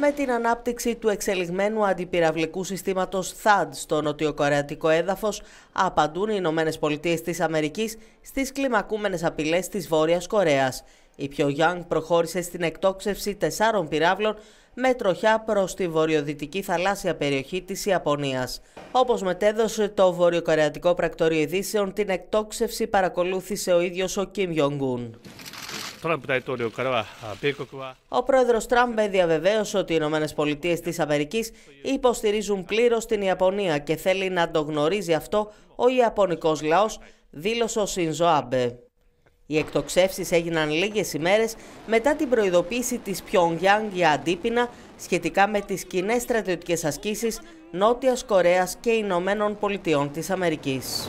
Με την ανάπτυξη του εξελιγμένου αντιπυραυλικού συστήματος THAAD στο νοτιοκορεατικό έδαφος, απαντούν οι Ηνωμένες Πολιτείες της Αμερικής στις κλιμακούμενες απειλές της Βόρειας Κορέας. Η Πιογιάνγκ προχώρησε στην εκτόξευση τεσσάρων πυράβλων με τροχιά προς τη βορειοδυτική θαλάσσια περιοχή της Ιαπωνίας. Όπως μετέδωσε το Βορειοκορεατικό Πρακτορείο Ειδήσεων, την εκτόξευση παρακολούθησε ο ίδιος ο Κιμ ο πρόεδρος Τραμπ διαβεβαίωσε ότι οι Ηνωμένες Πολιτείες της Αμερικής υποστηρίζουν πλήρως την Ιαπωνία και θέλει να το γνωρίζει αυτό ο Ιαπωνικός λαός, δήλωσε ο Σινζοάμπε. Οι εκτοξεύσεις έγιναν λίγες ημέρες μετά την προειδοποίηση της Pyongyang για αντίπεινα σχετικά με τις κοινέ στρατιωτικές ασκήσεις Νότιας Κορέας και Ηνωμένων Πολιτειών της Αμερικής.